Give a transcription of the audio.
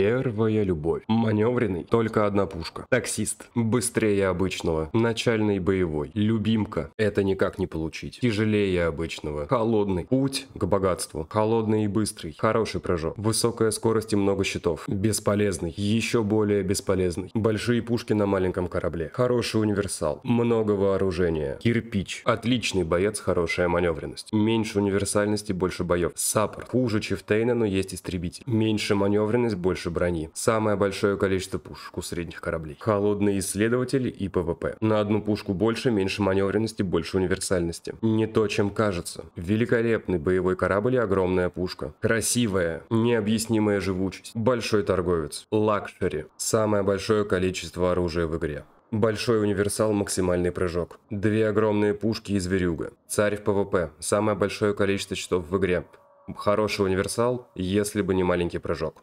Первая любовь. Маневренный. Только одна пушка. Таксист. Быстрее обычного. Начальный боевой. Любимка. Это никак не получить. Тяжелее обычного. Холодный. Путь к богатству. Холодный и быстрый. Хороший прыжок. Высокая скорость и много щитов. Бесполезный. Еще более бесполезный. Большие пушки на маленьком корабле. Хороший универсал. Много вооружения. Кирпич. Отличный боец, хорошая маневренность. Меньше универсальности, больше боев. Саппорт. Хуже Чифтейна, но есть истребитель. Меньше маневренность, больше туши брони. Самое большое количество пушек у средних кораблей. Холодные исследователи и ПВП. На одну пушку больше, меньше маневренности, больше универсальности. Не то, чем кажется. Великолепный боевой корабль и огромная пушка. Красивая, необъяснимая живучесть. Большой торговец. Лакшери. Самое большое количество оружия в игре. Большой универсал, максимальный прыжок. Две огромные пушки и зверюга. Царь в ПВП. Самое большое количество часов в игре. Хороший универсал, если бы не маленький прыжок.